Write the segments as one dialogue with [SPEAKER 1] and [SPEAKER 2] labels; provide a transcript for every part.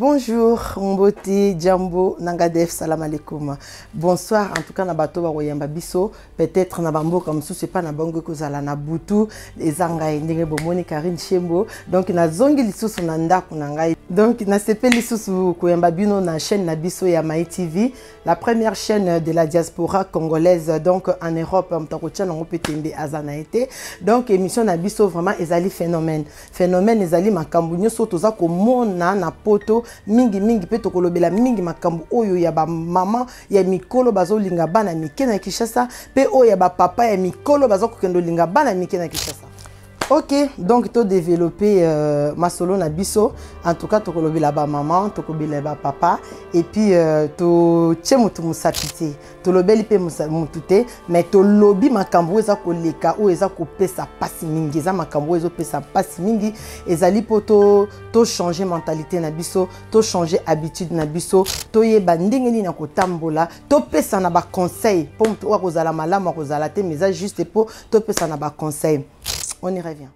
[SPEAKER 1] bonjour mbote jambo na nga def salam alaikum bonsoir en tout cas na bato bakoyamba biso peut-être na bamboka mosusu epai na bango ekozala na butu eza ngai ndenge bomoni karine shembo donc nazongi lisusu na ndako na ngai donc nasepeli lisusu koyamba bino na chaîne na biso ya mai tv la première chaîne de la diaspora congolaise donc en europe moto akotia nango mpe tembe aza na ye te donc émission na biso vraiment ezali phénomène phénomène ezali makambo nyonso toza komona na poto mingimingi mpe tokolobela mingi makambo oyo ya bamama ya mikolo bazolinga bana mike na kinshasa mpe oyo ya bapapa ya mikolo baza kokende olinga bana mike na kinshasa ok donc développé euh, masolo na biso en tout cas tokolobela bamama tokobela tu papa, et puis motu mosapi tu tolobeli lobi motu te mais Tu makambo oyo eza leka oyo eza sa passi mingi eza makambo oyo sa passi mingi ezali mpo tochange to mentalité na biso changer habitude na biso toyeba ndenge ni ya kotambola Toi na baconseil mpo conseil. oyo akozala malamu akozala te mais ça juste mpo topesa na conseil. On y revient.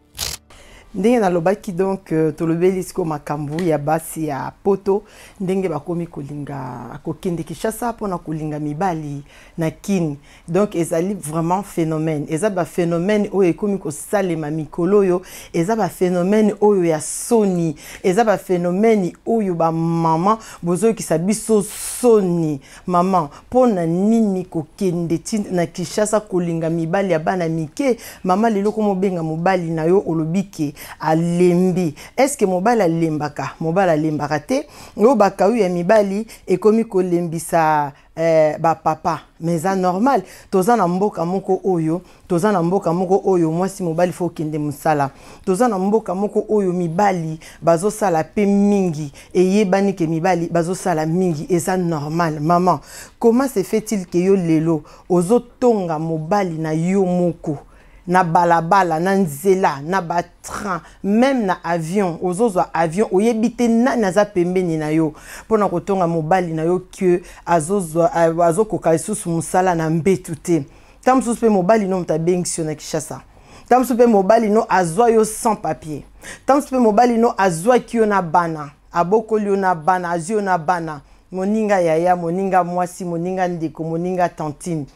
[SPEAKER 1] ndenge nalobaki donc euh, tolobeli sikoyo makambo ya basi ya poto ndenge bakomi kolinga kokende kinshasa mpona kolinga mibali na kini donc ezali vraiment phénomène eza baphénomène oyo ekomi kosalema mikolo oyo eza baphénomène oyo ya soni eza baphénomène oyo bamama bozoyokisa biso soni mama mpona nini kokende na kinshasa kolinga mibali ya bana mike mama lelo komobenga mobali na yo olobi ke alembi estce mobali alembaka mobali alembaka te oyo bakau ya mibali ekomi kolembisa eh, bapapa mais eza normal toza na mboka moko oyo toza na mboka moko oyo mwasi mobali fo okende mosala toza na mboka moko oyo mibali bazosala pe mingi eyebani ke mibali bazosala mingi eza normal mama comment se fait-il ke yo lelo ozotonga mobali na yo moko na balabala na nzela na batrain meme na avion ozozwa avion oyebi te nani aza pembeni na yo mpona kotonga mobali na yo ke azokoka lisusu mosala na mbetu te ta mosusu mpe mobali no moto abengisi yo na kinshasa ta mosusu mpe mobali no azwa yo sans papier ta mosusu mpe mobali no azwaki yo na bana abokoli yo na bana azwi yo na bana moninga yaya moninga mwasi moninga ndeko moninga tantine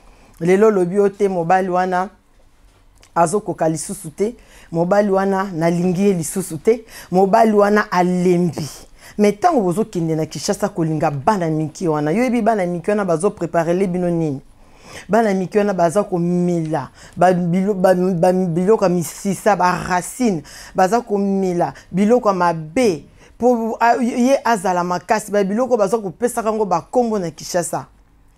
[SPEAKER 1] lelo olobi yo te mobali wana azokoka lisusu te mobali wana nalingi ye lisusu te mobali wana alembi me ntango bozokende na kinshasa kolinga bana mike wana yoyebi bana mike wana bazopreparele bino nini bana mike wana baza komela biloko ya misisa baracine baza komela biloko ya mabe mpo ye azala makasi babiloko baza kopesaka yango bankombo na kinshasa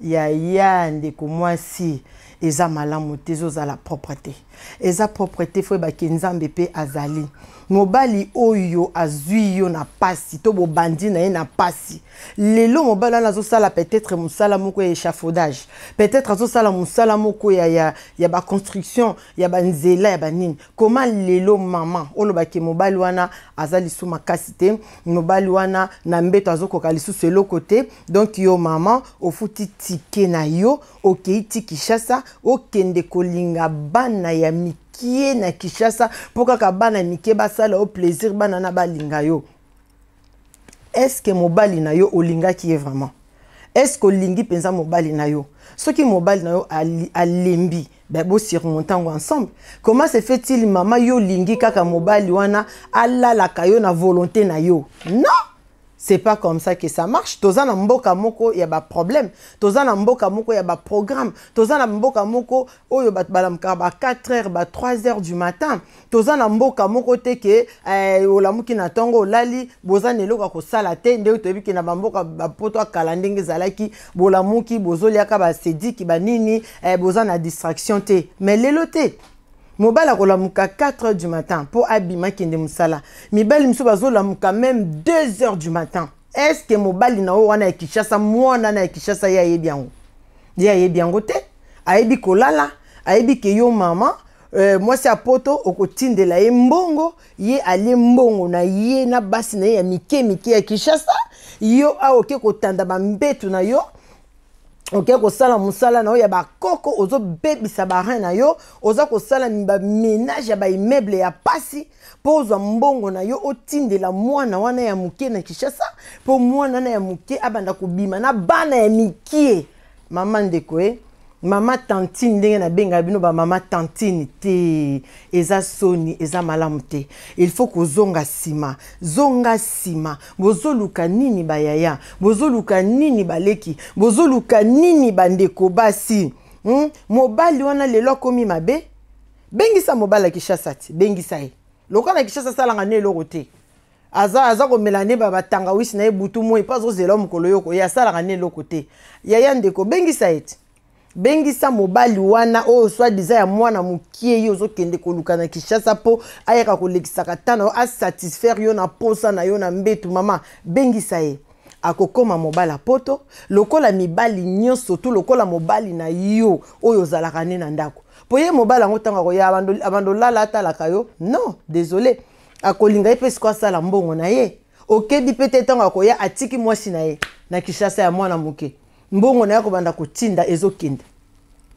[SPEAKER 1] yaya ndeko mwasi eza malamu te ezozala propre te eza propreté fo ebake nzambe mpe azali mobali oyo azwi yo na pasi to bobandi na ye na pasi lelo mobali wana azosala peut-être mosala moko ya échafaudage peut-être azosala mosala moko ya, ya, ya baconstruction ya banzela ya banini koma lelo mama olobake mobali wana aza lisu makasi te mobali wana na mbeto azokoka lisusu eloko te donk yo mama ofuti tike na yo okei ti kinshasa okende kolinga bana ya ya mikie na kinshasa mpo kaka bana mike basala yo plaisir bana na balinga yo estce mobali na yo olingaki ye vraiment estce olingi mpenza mobali na yo soki mobali na yo alembi ben bosirmonte yango ensemble comment se fait-il mama yo olingi kaka mobali wana alalaka yo na volonté na yo non c'est pas comme ça que ça marche toza na mboka moko ya ba problème toza mboka moko ya ba programme toza mboka moko oyo bat balam ba 4 h ba 3 heures du matin toza mboka moko te ke eh, olamuki na tongo olali boza na loka ko salate, te nde toyebi na bamboka bapoto la ndenge ezalaki bolamuki bozoliaka ba nini, eh, boza na distraction te mais lelo te mobali akolamuka 4 du matin mpo abima akende mosala mibali miso bazolamuka même 2 heures du matin estce mobali na oyo wana ya kinshasa mwana wana ya kinshasa ye ayebi yango ye ayebi yango te ayebi kolala ayebi ke yo mama euh, mwasi ya poto okotindela ye mbongo ye alie mbongo na ye na basi na ye ya mike mike ya kinshasa yo aoke kotanda bambetu na yo okeyi okay, kosala mosala na oyo ya bakoko ozobebisa barin na yo oza kosala baménage ya baimmeuble ya pasi mpo ozwa mbongo na yo otindela mwana wana ya moke na kinshasa mpo mwana wana ya moke abanda kobima na bana ya mikie mama ndeko e eh? mama tantine ndenge nabengaka bino bamama tantine te eza soni eza malamu te il faut kozonga nsima zonga nsima bozoluka nini bayaya bozoluka nini baleki bozoluka nini bandeko basi hmm? mobali wana lelo akomi mabe bengisa mobali ya kishasa ti bengisa ye lokola na kishasa asalanga ne eloko te aza aza komela ne babatangawisi na ye butu moi mpo azozela mokolo yoko ye asalanga ne eloko te yaya ndeko bengisa ye ti bengisa mobali wana oyo swadiza ya mwana mokie ye ozokende koluka na kinshasa mpo ayaka kolekisaka ta na yo asatisfaire yo na posa na yo na mbetu mama bengisa ye akokóma mobali apoto lokola mibali nyonso to lokola mobali na yo oyo ozalaka nde na ndako mpo ye mobali yango ntango akoya abandolala atalaka yo non désolé akolinga ye mpe siko asala mbongo na ye okebi mpe te ntango akoya atiki mwasi na ye na kinshasa ya mwana moke mbongo na ya kobanda kotinda ezokende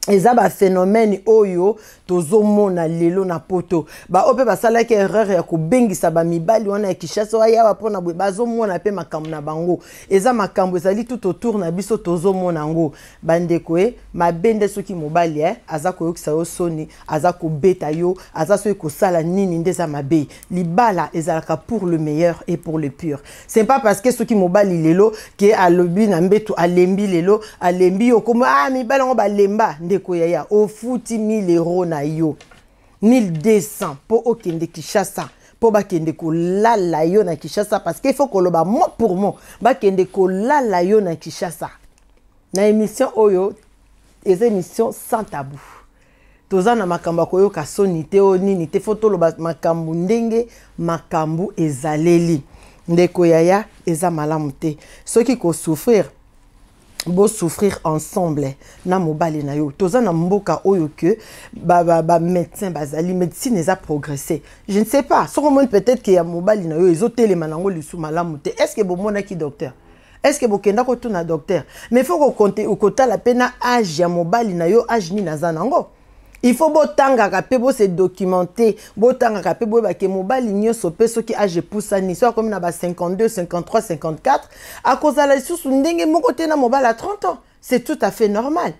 [SPEAKER 1] eza baphénomène oyo tozomona lelo na poto bao mpe basalaki erreur ya kobengisa bamibali wana ya kishasa wayawa mpona boye bazomona mpe makambo na bango eza makambo ezali tout autour na biso tozomona yango bandeko e eh, mabe nde soki mobali e aza koyokisa yo soni aza kobeta yo aza soki kosala nini nde eza mabe libala ezalaka pour le meilleur et pour le pur c'est pas parce que soki mobali lelo ke alobi na mbeto alembi lelo alembi yo komo ah mibali yango balemba nde ndeko ya ya ofuti 1000 euro na yo 1200 mpo okende kinshasa mpo bakende kolala yo na kinshasa parce que ifaut koloba mo pour mo bakende kolala yo na kinshasa na émission oyo eza émission sans tabou toza na makambo ya koyoka soni te o nini te fo toloba makambo ndenge makambo ezaleli ndeko yaya eza malamu te soki kosouffrire bosouffrir ensemble na mobali na yo toza na mboka oyo ke bamédecin ba, ba bazali médecine eza progressé je ne sais pas soko omoni peut-être ke ya mobali na yo ezotelema nango lisu malamu te est ce ke bomonaki docteur est ce ke bokendaki otuna docteur mais fo kokotala mpe na age ya mobali na yo age nini aza nango il faut botangaka mpe bose documenter botangaka mpe boyebake mobali nyonso mpe soki age epusani so akomi na ba 52 53 54 akozala lisusu ndenge moko te na mobali ya 30 ans c'est tout à fait normal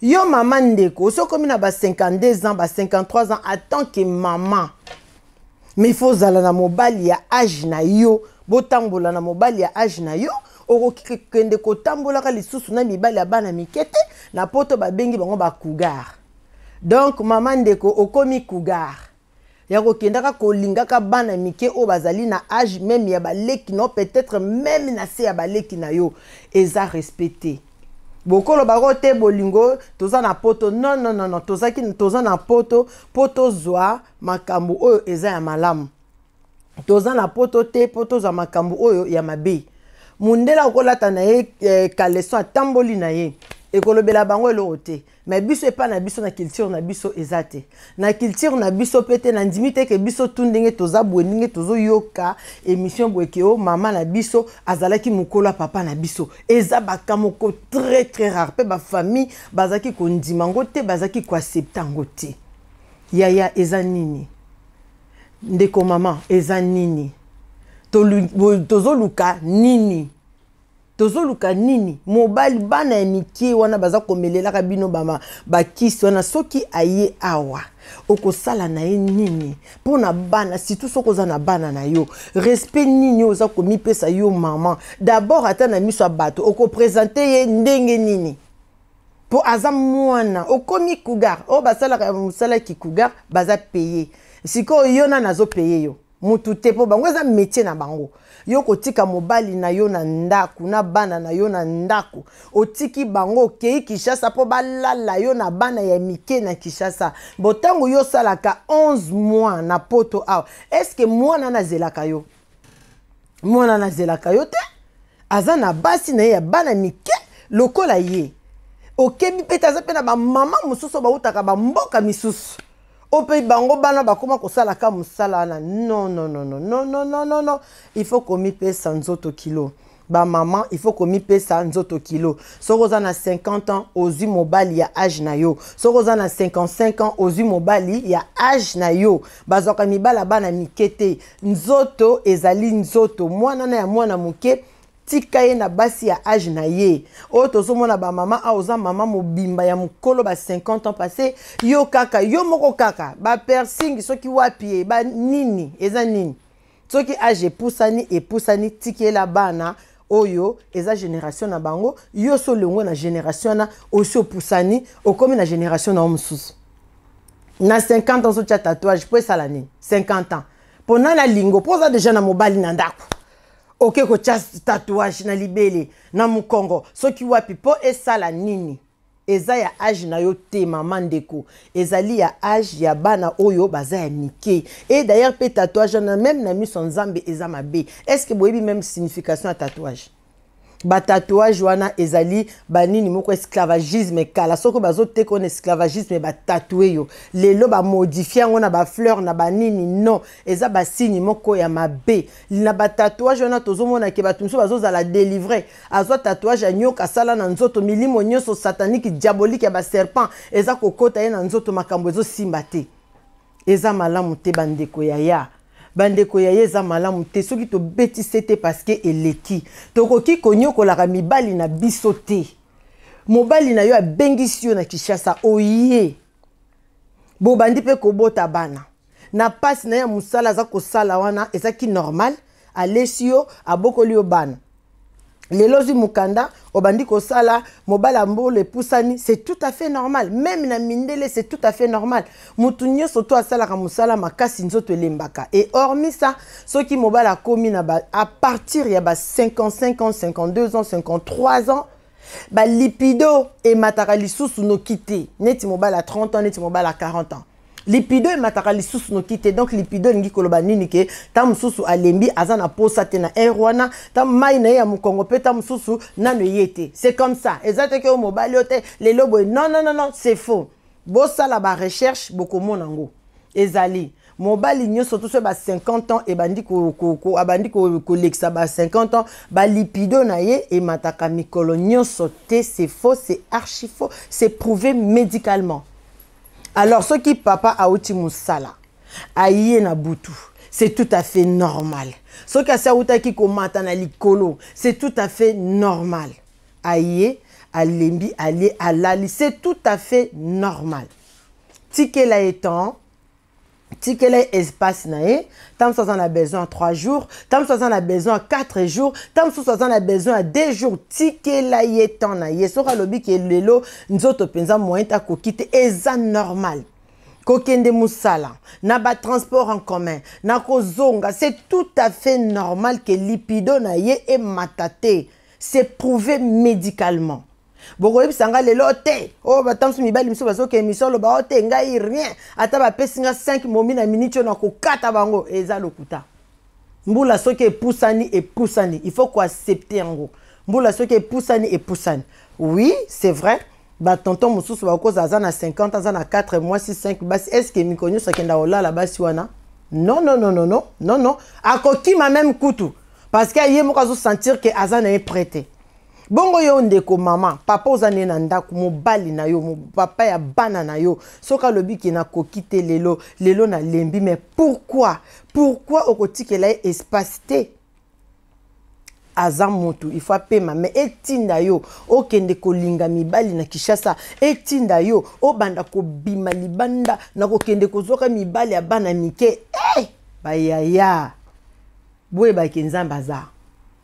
[SPEAKER 1] yo mama ndeko soki okomi na ba 52 ans ba 53 ans atanke mama mais fo ozala na mobali ya age na yo botambola na mobali ya age na yo okokende kotambolaka lisusu na mibali ya bana mike te na poto babengi bango bacougard donc mama ndeko okomi cougar ya kokendaka kolingaka bana mike oyo bazali na age meme ya baleki na yo peut-être meme na se ya baleki na yo eza respecte bokoloba ko te bolingo toza na poto non non non tozaki toza na poto mpo tozwa makambo oyo eza ya malamu toza na poto te mpo tozwa makambo oyo ya mabe mundele akolata na ye eh, kaleson atamboli na ye ekolobela bango eloko te me biso epai na biso na culture na biso eza te na culture na biso mpe te nandimi te ke biso tu ndenge toza boye ndenge tozoyoka émission boye ke o oh, mama na biso azalaki mokolo ya papa na biso eza bakamoko très très rare mpe bafamille bazalaki kondima yango te bazalaki koaccepte yango te yaya eza nini ndeko mama eza nini tozoluka nini tozoluka nini mobali bana ya mike wana baza komelelaka bino bakisi wana soki aye awa okosala na ye nini mpo na bana surtout soki oza na bana na yo respect nini oza komipesa yo mama dabord ata na miso ya bato okopresente ye ndenge nini mpo aza mwana okomi cougar oyo basalaka mosala kicougar baza paye sikoyo yo nani azopeye yo motu te mpo bango eza métier na bango yo kotika mobali na yo na ndako na bana na yo na ndako otiki bango okei kinshasa mpo balala yo na bana ya mike na kinshasa botango yo osalaka 11 mois na poto awa estce mwana nazelaka yo mwana nazelaka yo te aza na basi na ye ya bana mike lokola ye okebi mpe te aza mpe na bamama mosusu bautaka bamboka misusu opei bango bana bakóma kosalaka mosala wana non non non non non non non non il faut komipesa nzoto kilo bamama il faut komipesa nzoto kilo soki oza na 50 ans ozwi mobali ya age na yo soki oza na 55 ans ozwi mobali ya age na yo bazwaka mibala bana mike te nzoto ezali nzoto mwana na ya mwana moke tika ye na basi ya age na ye oyo tozomona bamama a oza mama mobimba ya mokolo ba 50 ans passé yo kaka yo moko kaka bapersing soki wapi ye banini eza nini soki age epusani epusani tikela bana oyo eza génération na bango yo so olongo na génération na osi opusani okómi na génération na yo mosusu na 50 ans sotia tatouage mpo esala nini 50 ans mpo nani alingo mpo oza deja na mobali na ndako oke kotya tatouage na libele na mokongo soki wapi mpo esala nini eza ya age na yo te mama ndeko ezali ya age ya bana oyo baza ya mike e d'ailleurs mpe tatouage wana meme na miso nzambe eza mabe estce boyebi meme signification ya tatouage batatuage wana ezali banini moko esclavagisme kala soki bazoteka wana esclavagisme batatue yo lelo bamodifie yango na bafleur na banini non eza basini moko ya mabe na batatuage wana tozomona ke bato mosusu bazozala délivre azwa tatouage ya nioka asala na nzoto milimo nyonso satanike diabolike ya baserpent eza kokota ye na nzoto makambo ezosimba te eza malamu te bandeko ya ya bandeko ya ye eza malamu te soki tobetise te parceke eleki tokoki konyokolaka mibali na biso te mobali na yo abengisi yo na kinshasa oye bobandi mpe kobota bana na mpasi na ye ya mosala aza kosala wana ezaki normal alesi yo abokoli yo bana lelo ozwi obandi kosala mobala mbole poussani, c'est tout à fait normal même na mindele c'est tout à fait normal motu to asalaka musala makasi nzoto elembaka et hormis ça soki mobala komi na ba à partir ya ba 55 ans 52 ans 53 ans l'ipido sont quittés. no kité neti mobala 30 ans neti mobala 40 ans lipido mataka lisusu no kite, donc lipido n'gikolo koloba nini ke ta alembi azana posa tena, tam tam wana ya mukongo mpe ta nano yete. c'est comme ça Ezate ke oyo mobali le lobo e. non non non non c'est faux bosala recherche bokomona ezali mobali nyonso to so ba 50 ans ebandi abandi kolekisa ba 50 ans lipido na ye e mataka mikolo nyo sote c'est faux c'est archi faux c'est prouvé médicalement alors qui papa moussala, a yé na boutou, c'est tout à fait normal soki qui ki komata na likolo c'est tout à fait normal a alembi a alali c'est tout à fait normal tikela étant tikela espace na tant ntango mosusu a besoin à 3 jours tant mosusu en a besoin à 4 jours tant a en a besoin à 2 jours tikela ye temps na ye soki alobi ke lelo nzoto penza moins ta coquille est eza normal de moussala. na transport en commun na kozonga c'est tout à fait normal que lipido na ye e matate, c'est prouvé médicalement bokoyebisa ngai lelo te oyo oh, batamsu mibali miso bazoke miso oloba o ngai rien ata bapesi nga 5 momi na miniti na ko kokata bango eza lokuta mbula soki et epusani il faut koaccepte yango mbula soki et epusani oui c'est vrai batonton mosusu bakozala aza na 50 ans na 4 6 5 basi estce mikolo sakenda ola la basi wana non non non non non non non ma même kutu parce que ye moko azosentir ke aza na ye bongo yo ndeko mama papa oza nde na ndako mobali na yo papa ya bana na yo soki alobi ke nakoki te lelo lelo nalembi mai pourkui pourkui okotikela ye espace te aza motu ifo apema me etinda yo okende kolinga mibali na kishasa etinda yo obanda kobima libanda na kokende kozwaka mibali ya bana mike hey! Eh! bayaya boyebaki nzambe aza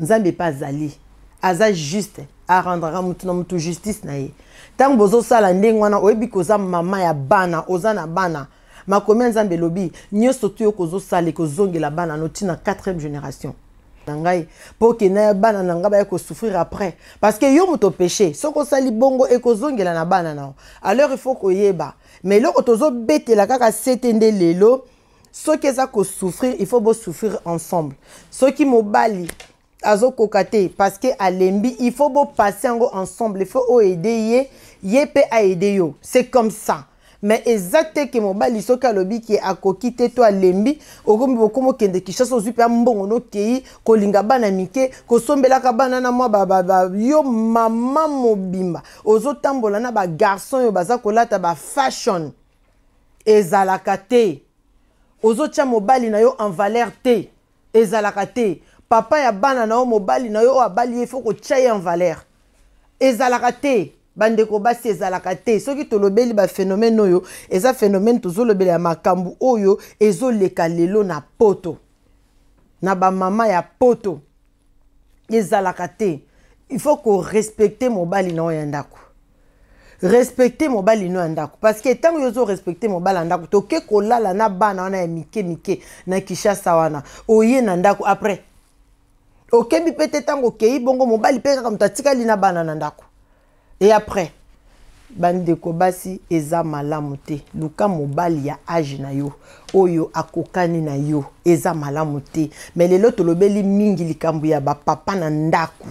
[SPEAKER 1] nzambe mpe azali aza juste arendraka mutu na mutu justice na ye ntango bozosala ndenge wana oyebi koza mama ya bana oza na bana makomi ya nzambe elobi nyonso to yo kozosala ekozongela bana no ntina 4e génération na ngai mpo okende ya bana na ngai baya kosouffrir après parce que yo moto péché soki osali bongo ekozongela na bana nao alors il faut koyeba mais eloko tozobetela kaka sete nde lelo soki eza kosouffrir il faut bosouffrir ensemble soki mobali azokoka te parce que alembi il faut bopasse yango ensemble il faut oyo aide ye ye mpe aide yo c'est comme ça mais eza te ke mobali soki alobi ke akoki te to alembi okomi bokoma okende kishasa ozwi mpe ya mbongo nokei kolinga bana mike kosombelaka bana na mwa yo mama mobimba ozotambola na bagarson oyo baza kolata bafashion ezalaka te ozotya mobali na yo en valeur te ezalaka te papa ya bana na yo mobali na yo oyo abali ye fo kotya ye en valeur ezalaka te bandeko basi ezalaka te soki tolobeli baphénomène oyo eza phénomène tozolobela ya makambo oyo ezoleka lelo na poto na bamama ya poto ezalaka te il faut korespecte mobali na oyo ya ndako respecte mobali no ya ndako parceke ntango yo ozorespecte mobali ya ndako toke kolala na bana wana ya mike mike na kinshasa wana oye na ndako après okebi mpe te ntango okei bongo mobali mpe kaka moto atikali na bana na ndako e après bandeko basi eza malamu te luka mobali ya age na yo oyo akokani na yo eza malamu te me lelo tolobeli mingi likambo ya bapapa na ndako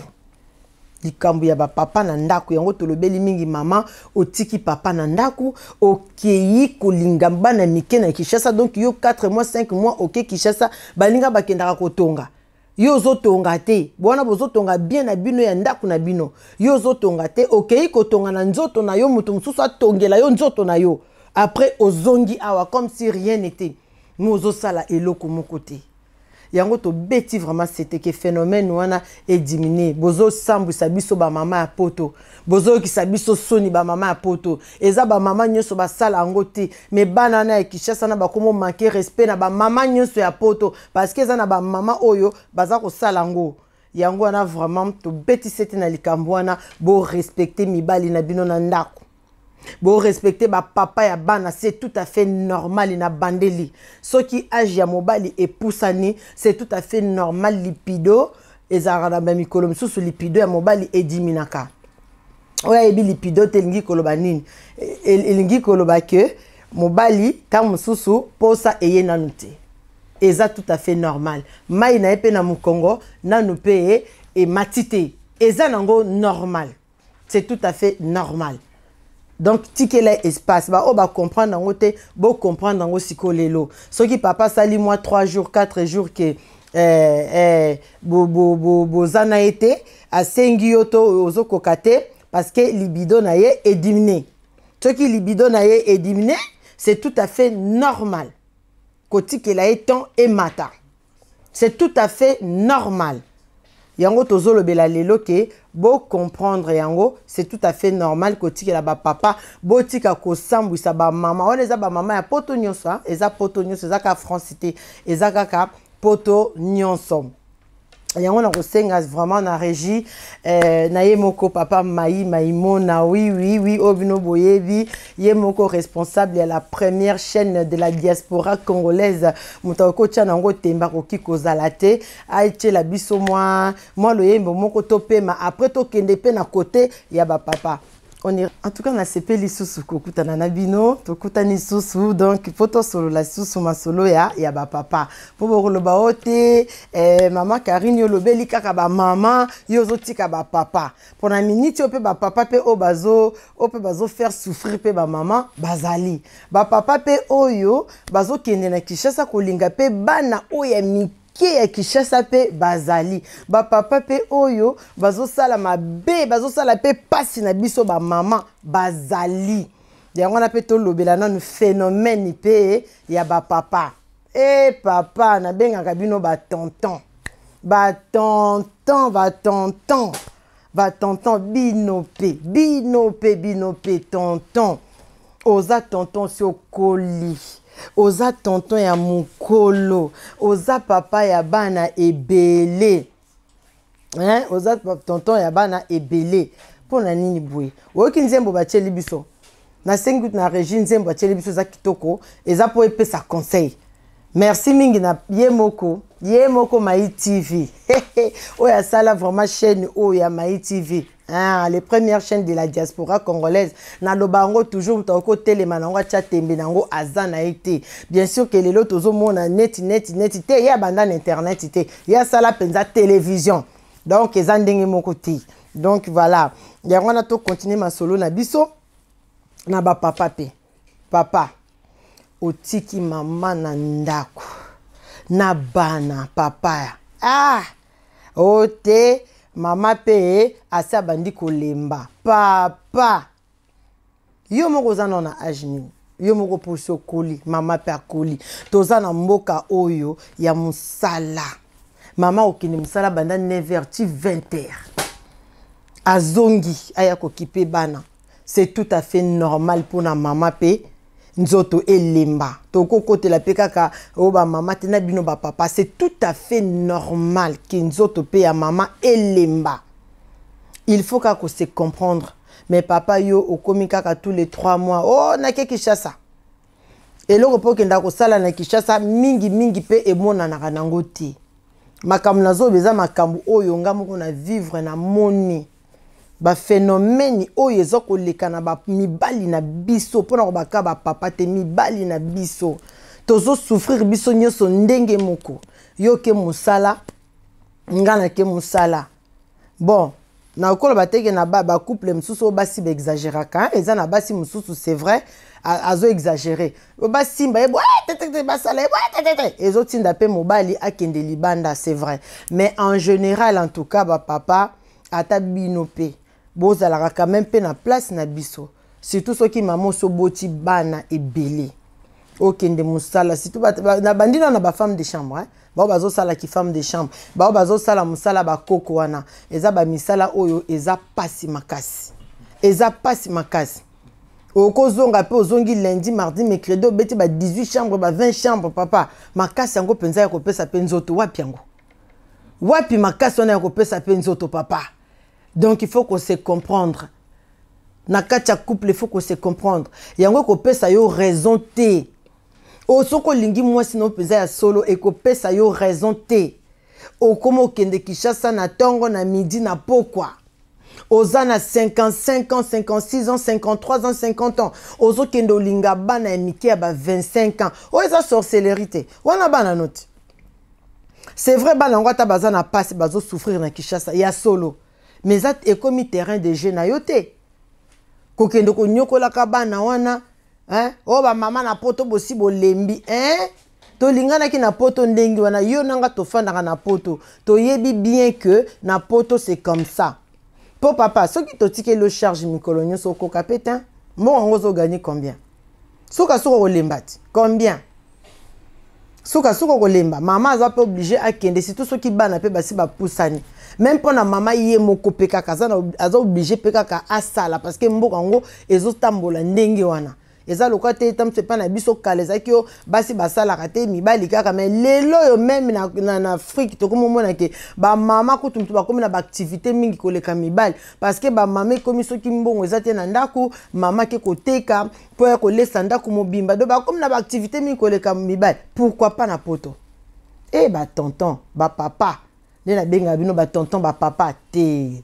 [SPEAKER 1] likambo ya bapapa na ndako yango tolobeli mingi mama otiki papa na ndako okei kolinga bana mike na kinshasa donk yo 4 mois 5 mois oke kinshasa baninga bakendaka kotonga yo ozotonga te wana bozotonga bien na bino ya ndako na bino yo ozotonga te okei kotonga na nzoto na yo moto mosusu atongela yo nzoto na yo après ozongi awa comme si rien n'était me ozosala eloko moko te yango tobeti vraiment seteke phénomène wana edimine bozosambwisa biso bamama ya poto bozokisa biso soni bamama ya poto eza bamama nyonso basala yango te me bana wana ya kishasa wana bakomi manke respect na bamama nyonso ya poto parceke eza na bamama oyo baza kosala yango yango wana vraiment tobetisi ete na likambo wana borespecte mibali na bino na ndako borespecte bapapa ya bana c'est tout à fait normal na bandeli soki age ya mobali epusani c'est tout à fait normal lipido ezalaka na bamikolo mosusu lipido ya mobali ediminaka oyo ayebi lipido te elingi koloba nini elingi koloba ke mobali ntango mosusu posa eye nanu te eza tout à fait normal mai na ye mpe na mokongo nanu mpe emati te eza nango normal c'est tout à fait normal donc tikela espace baoyo oh, bacomprendre yango te bocomprendre yango sikoyo lelo soki papa asali mwa 3 jours 4 jours ke eh, eh, boza na ye te asengi yo to ozokoka te parce que libido na ye edimine soki libido na ye edimine c'est tout à fait normal kotikela ye temps emata c'est tout à fait normal yango tozolobela lelo ke bocomprendre yango c'est tout à fait normal kotikela bapapa botika kosambwisa bamama wana eza bamama ya poto nyonso eza poto nyonso eza kaka france te eza kaka poto nyonso yango na kosenga vraiment na régi eh, na ye moko papa mai maimona wiwiwi oui, oyo bino boyebi ye moko responsable ya la première chaîne de la diaspora congolaise moto akokotya na yango temba akoki kozala te atiela biso mwa mwa loyembo moko topema après tokende mpe na kote ya bapapa on est en tout cas nasepeli lisusu kokutana na bino tokutani lisusu donc mpo tosolola lisusu masolo ya, ya bapapa mpo bokoloba o te eh, mama karine olobeli kaka bamama yo ozotika bapapa mpo na miniti oyo mpe bapapa mpe oyo bazo oyo mpe bazofaire souffrir mpe bamama bazali bapapa mpe oyo bazokende na kinshasa kolinga mpe bana oyo ya mike moke ya kinshasa mpe bazali bapapa mpe oyo bazosala mabe bazosala mpe mpasi na biso bamama bazali yango wana mpe tolobela nanu phénomène mpe ya bapapa e papa nabengaka bino batonton batonton batonton batonton bino mpe bino mpe bino mpe tonton oza tonton si okoli oza tonton ya mokolo oza papa ya bana ebele hein? oza tonton ya bana ebele mpona nini boye oyoki nzembo batieli biso nasengi kutu na régie nzembo atieli biso eza kitoko eza mpo epesa conseil merci mingi na ye moko ye moko mai tv oyo asala vraiment chaîne oyo ya mai tv Ah, les premières chaînes de la diaspora congolaise naloba yango toujours tokotelema na yango atya tembe na yango aza na ye te bien sûr ke lelo tozomona neti neti neti te ye abanda na internet te ye asala mpenza télévision donc eza ndenge moko te donc voilà yango wana tokontinue masolo na biso na bapapa mpe papa otiki mama na ndako na bana papa ah o te oh, mama mpe asi abandi kolemba papa yo moko oza nao na age nini yo moko mposi okoli mama mpe akoli toza na mboka oyo ya mosala mama okende mosala banda 9h ti 20h azongi aya kokipe bana c'est tout à fait normal mpona mama mpe nzoto elemba tokokotela mpe kaka oyo oh, bamama te na bino bapapa c'est tout à fait normal ke nzoto mpe ya mama elemba il faut kaka kose comprendre mais papa yo okomi kaka tous les trois mois o oh, nake kinshasa eloko mpo okendaka kosala na kinshasa mingimingi mpe emonanaka nango te makambo nazoyoba eza makambo oyo nga moko na vivre na moni baphénomène oyo eza koleka na mibali na biso mpona kobaka bapapa te mibali na biso tozosouffrir biso nyonso ndenge moko yo ke mosala nga na ke mosala bon nakoloba teke na bacouple mosusu oyo basi baexagéraka eza na basi mosusu c'est vrai azoexagéré oyo basimba ye eh, botetete basala ye eh, botetete ezotinda mpe mobali akende libanda c'est vrai mais en général en tout cas bapapa ata bino mpe bozalaka quand même mpe na place na biso surtout soki mama oso boti bana ebele okende mosala surtout na bandi na bafemme de chambre eh? bao bazosalaki femme de chambre bao bazosala mosala bakoko wana eza bamisala oyo eza pasi makasi eza pasi makasi okozonga mpe ozongi lundi mardi mercredi obeti ba 18 chambre ba 20 chambre papa makasi yango mpenza ya kopesa mpe nzoto wapi yango wapi makasi wana ya kopesa mpe nzoto papa donc il faut qu'on se comprendre na couple il faut qu'on se comprendre yango ekopesa yo raison te o soki l'ingi mwasi na pesa ya solo pesa yo raison O okóma kende kinshasa na tongo na midi na pokwa oza na 55 ans 56 ans 53 ans 50 ans ozokende olinga bana ya mike ba 25 ans O eza sorcellerité. te wana bana note. c'est vrai bana yango ta bazana passe, bazo souffrir na kinshasa ya solo me eza ekomi terrain de jeu na yo te kokende konyokolaka bana wana eh? oyo oh, bamama na poto bosi bolembi eh? tolinganaki na poto ndenge wana yo nanga tofandaka na poto toyebi bien ke na poto c'est comme ça mpo papa soki totikeli o charge mikolo nyonso okoka mpe te mbongo yango ozoganye combien sukasuka kolemba ti combien sukasuka kolemba mama aza mpe oblige akende surtout soki bana mpe basi bapusani même mpo na mama ye moko mpe kaka aza oblige mpe kaka asala parce que mboka yango ezotambola ndenge wana eza lokola te tamso epai na biso kala ezalaki oyo basi basalaka te mibali kaka mai lelo oyo meme na, na, na afrike tokomi omona ke bamama kutu motu bakomi na baaktivité mingi koleka mibali parceke bamama ekomi soki mbongo eza te na ndako mama ke koteka mpo ya kolesa ndako mobimba do bakomi na baaktivité mingi koleka mibali pourkui pa na poto e eh, batonton bapapa nde nabengaka bino batonton bapapa te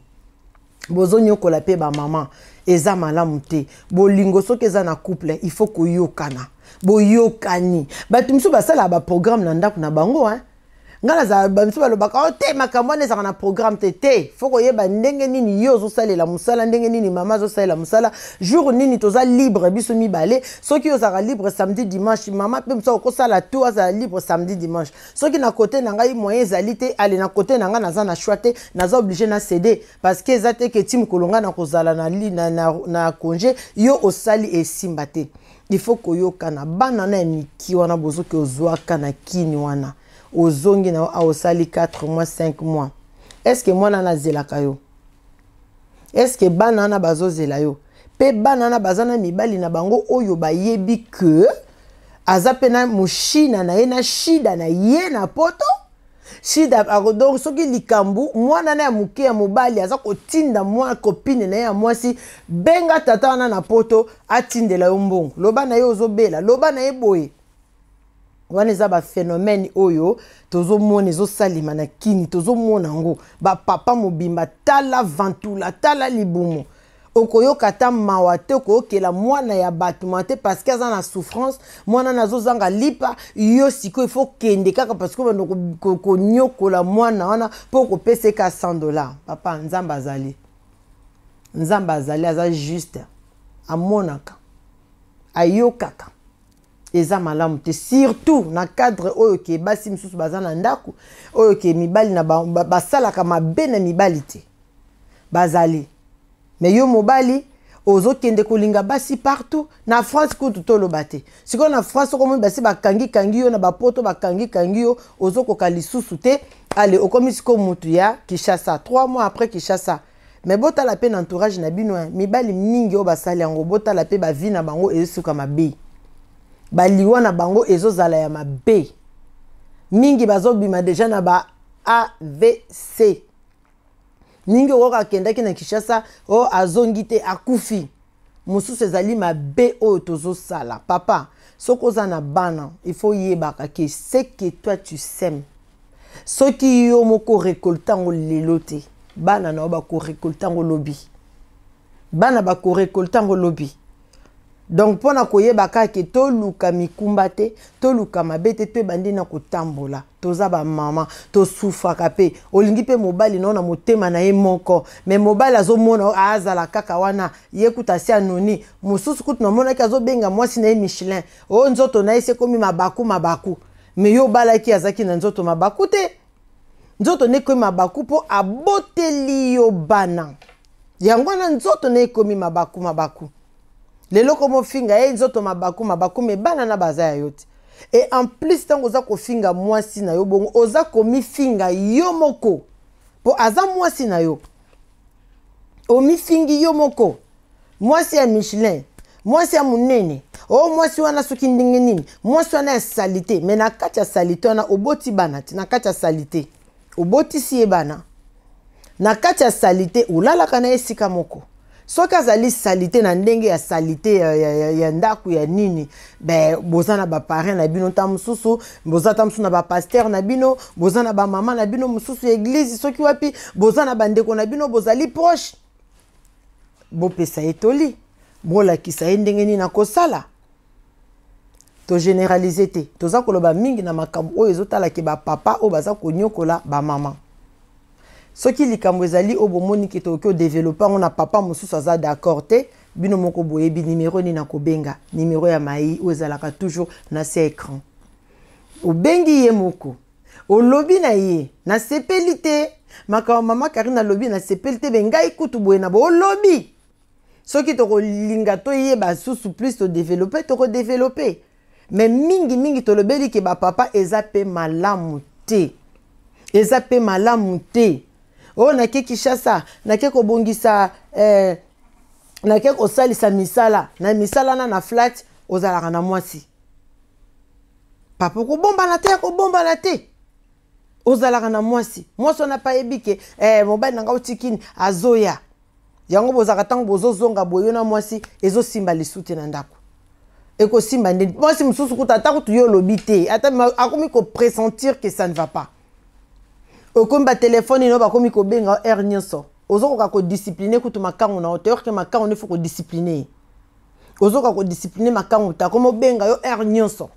[SPEAKER 1] bozonyokola mpe bamama eza malamu te bolingo soki eza na couple il faut koyokana boyokani bato mosusu basalaka baprogramme na ndako na bango hein? ngai nazala bamisu balobaka o oh, te makambo wana ezalaka na programme te te fo koyeba ndenge nini ye ozosalela mosala ndenge nini mama azosalela mosala jour nini toza libre biso mibale soki ozalaka libre samedi dimanche mama mpe mosu akokosala to azala libre samedi dimanche soki na kote na ngai moyen ezali te ale na kote na ngai naza na shwa te naza oblige na cede parce que eza te ke ti mokolo ngai na kozala na, na, na, na conge yo osali esimba te il faut koyokana bana na ya miki wana bozoki ozwaka na kini wana ozongi na yo aosali 4 mois 5 mois estce mwana wana azelaka yo estce bana wana bazozela yo mpe bana wana baza na mibali na bango oyo bayebi ke aza mpe na moshina na ye na shida na ye na poto shida donc soki likambo mwana na ya moke ya mobali aza kotinda mwa kopine na ye ya mwasi benga tata wana na poto atindela yo mbongo loba na ye ozobela loba na ye boye wana eza baphénomène oyo tozomona ezosalema na kini tozomona yango bapapa mobimba tala vantula tala libumu okoyoka ata mawa te okoyokela mwana ya bato mawa te parceke aza na souffrance mwana na azozanga lipa yo sikoyo ifo kende kaka parceke obanda konyokola mwana wana mpo okopesa eka 100 dollar papa nzambe azali nzambe azali aza juste amonaka ayokaka eza malamu te surtout na cadre oyo ke basi misusu baza na ndako oyo ke mibali na basalaka mabe na mibali te bazali me yo mobali ozokende kolinga basi partout na france kutu toloba te sikoyo na france okomoni basi bakangikangi yo na bapoto bakangikangi yo ozokoka lisusu te ale okomi sikoyo motu ya kinshasa 3 mois après kinshasa me botala mpe na entourage na bino mibali mingi oyo basali yango botala mpe bavi na bango ezosuka mabe baliwa na bango ezozala ya mabe mingi bazobima deja na ba avc ningi okoka akendaki na kinshasa oyo azongi te akufi mosusu ezali mabe oyo tozosala papa soki oza na bana ifo oyebaka ke seke toi tu seme soki yo moko orekolte yango lelo te bana na yo bakorekolte yango lobi bana bakorekolte yango lobi donc mpo na koyeba kaka toluka mikumba te toluka mabe te toyebandi na kotambola toza bamama tosufaka mpe olingi mpe mobali nao na motema na ye moko me mobali azomona azala kaka wana ye kuta si anoni mosusu kutu namonaki azobenga mwasi na ye michelin oyo nzoto na ye sekomi mabaku mabaku me yo obalaki azalaki na nzoto mabaku te nzoto na ekomi mabaku mpo aboteli yo bana yango wana nzoto na ekomi mabaku mabaku lelo komi ofinga ye eh, nzoto mabaku mabaku me bana na baza ya yo te e en plus ntango oza kofinga mwasi na yo bongo oza komifinga yo moko mpo aza mwasi na yo omifingi yo moko mwasi ya michelin mwasi ya monene o mwasi wana soki ndenge nini mwasi wana ya sali te me na kati ya sali te wana oboti bana te na kati ya sali te obotisi ye bana na kati ya sali te olalaka na ye esika moko soki azali salite na ndenge ya salite ya, ya, ya, ya ndako ya nini ben boza na baparrain na bino ta mosusu boza ta mosusu na bapaster na bino boza na bamama na bino mosusu eglize soki wapi boza na bandeko na bino bozali proche bopesa ye toli bolakisa ye ndenge nini akosala togénéralize te toza koloba mingi na makambo oyo ezotalaki bapapa oyo baza konyokola bamama soki likambo ezali oyo bomoni ke tokoki odevelope yango na papa mosusu aza d'accord te bino moko boyebi nimero nini akobenga nimero ya mai oyo ezalaka toujours na se écran obengi ye moko olobi na ye nasepeli te makambo mama karine alobi nasepeli te me ngai kutu boye na bo olobi soki tokolinga toyeba susu plus todevelope tokodevelope me mingimingi tolobeli ke bapapa eza mpe malamu te eza mpe malamu te oyo oh, nake kinshasa nake kobongisa eh, nake kosalisa misala na misala wana na flat ozalaka na mwasi papa okobombana te akobombana te ozalaka na mwasi mwasi wana mpa yebi ke eh, mobali na ngai otikini azoya yango bozalaka ntango bozozonga boyo na mwasi ezosimba lisute na ndako ekosimba nde mwasi mosusu kuta ata kutu yo olobi te ata akomi kopressentir ke ça ne va pas okomi batelefone no bakomi kobenga o heure nyonso ozokoka kodiscipline kutu makangu na yo toyorke makangu no ifo kodiscipline ye ozokoka kodiscipline makangu te akomi obenga yo heure nyonso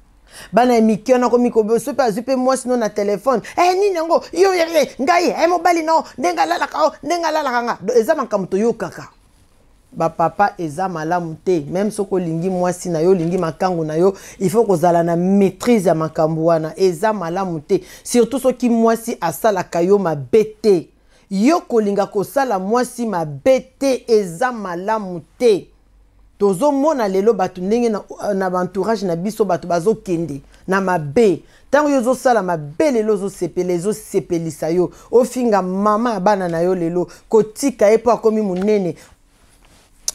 [SPEAKER 1] bana ya mikio nakomi koso mpe azwi mpe mwasi no na telefone e eh, nini yango yo yere ngai e mobali nao ndenge alalaka o ndenge alalaka nga eza makambo toyokaka bapapa eza malamu te meme soki olingi mwasi na yo olingi makangu na yo ifo kozala na maîtrise ya makambo wana eza malamu te surtout soki mwasi asalaka yo mabe te yo kolinga kosala mwasi mabe te eza malamu te tozomona lelo bato ndenge na, na baentourage na biso bato bazokende na mabe ntango yo ozosala mabe lelo ozosepela ezosepelisa yo ofinga mama ya bana na yo lelo kotika ye mpo akomi monene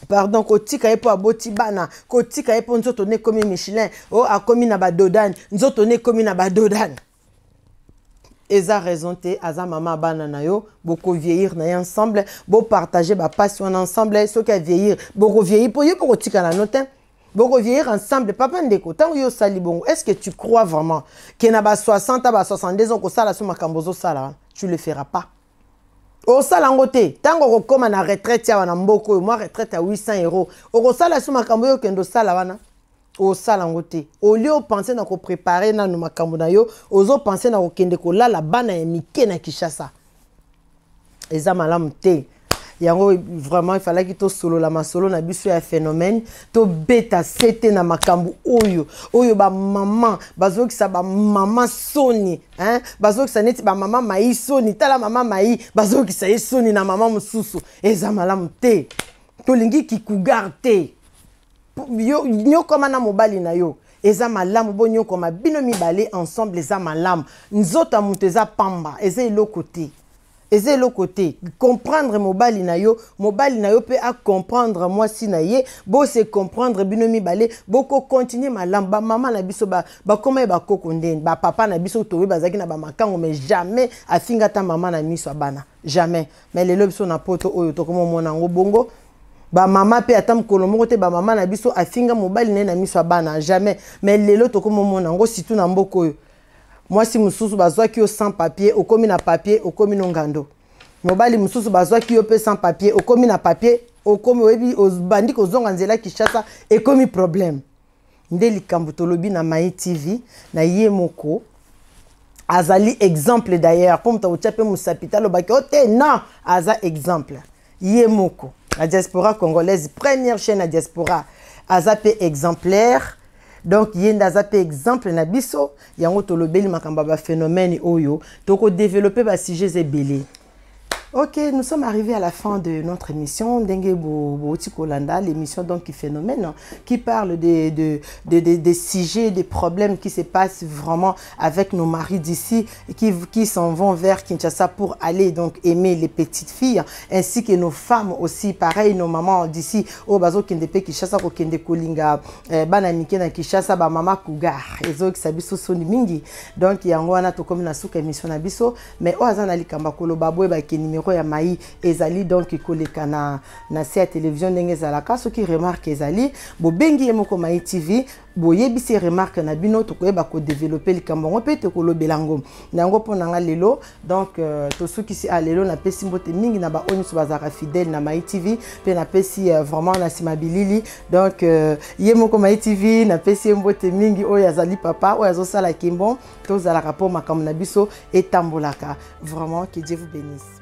[SPEAKER 1] pardon kotika ye mpo aboti bana kotika ye mpo nzoto ne ekomi michelin o akómi na badodane nzoto ne ekomi na badodane eza raison te aza mama bana na yo bokovieillir na ye ensemble bopartage bapasi wana ensemble soki avieillir bokovieillir mpo ye mpo kotikala no te bokovieillir ensemble papa ndeko ntango yo osali bongo est ce que tu crois vraiment ke na ba 60 a ba 62 okosala so makambo ozosala wana tu le feras pas osala yango te ntango okokóma na retraite awa na mboka oyo mwa retraite ya 800 euro okosala so makambo oyo okende osala wana osala yango te olie opense na koprépare nano makambo na yo ozopense na kokende kolala bana ya mike na kinshasa eza malamu te yango vraiment ifalaki tosolola masolo na biso ya phénomène tobeta se te na makambo oyo oyo bamama bazokisa bamama soni bazokisa neti bamama mai soni tala mama mai bazokisa ye soni na mama mosusu eza malamu te tolingi kikugar te nyokoma na mobali na yo eza malamu bonyokoma bino mibale ensemble eza malamu nzoto ya moto eza pamba eza eloko te eza eloko te comprendre mobali na yo mobali na yo mpe acomprendre mwasi na ye bose comprendre bino mibale bokocontinue malamu bamama na biso bakoma ba ye bakoko ndeni bapapa na biso toye bazalaki na bamakango mais jamais afingata mama na miso ya bana jamais mais lelo biso na poto oyo tokomomona yango bongo bamama mpe ata mokolo moko te bamama na biso afinga mobali na ye na miso ya bana jamais mais lelo tokomomona yango surtout na mboka oyo mwasi mosusu bazwaki yo sans papier okomi na papier okomi na ngando mobali mosusu bazwaki yo mpe sans papier okomi na papier okomi oyebi obandi kozonga nzela kishasa ekomi problème nde likambo tolobi na mai tv na ye moko azali exemple d'ailleurs mpo moto akotya mpe mosapi te alobaki o oh, te non aza exemple ye moko na diaspora congolaise première chaîne ya diaspora aza mpe exemplaire donc ye nde aza mpe exemple na biso yango tolobeli makambo ya baphénomène oyo tokodevelope basujet ebele Ok, nous sommes arrivés à la fin de notre émission, Dengue Boutikolanda, l'émission donc qui phénomène, hein, qui parle des, des, des, des, sujets, des problèmes qui se passent vraiment avec nos maris d'ici, qui, qui s'en vont vers Kinshasa pour aller donc aimer les petites filles, hein, ainsi que nos femmes aussi, pareil, nos mamans d'ici, au bazo kindepe Kinshasa, au kende kolinga, eh, banamike na Kinshasa, ba mama kugar, ezo kisabiso soni mingi, donc yango wana to comme na souka émission abiso, faire mais oazana likamba kolo babwe ba kinimi numéro ya mai ezali donc ekoleka na, na se télévision televizio ndenge ezalaka soki remarque ezali bobengi ye moko mai tv boyebisi remarke na bino tokoyeba kodevelope likambo yango mpe tokolobela yango na yango mpo na nga lelo donc euh, tosukisi a lelo napesi mbote mingi na baoyo nyonso bazalaka fidèle na mai tv mpe napesi euh, vraiment na nsima bilili donc euh, ye moko mai tv napesi ye mbote mingi oyo azali papa oyo azosala kimbo tozalaka mpo makambo na biso etambolaka vraiment que dieu vous bénisse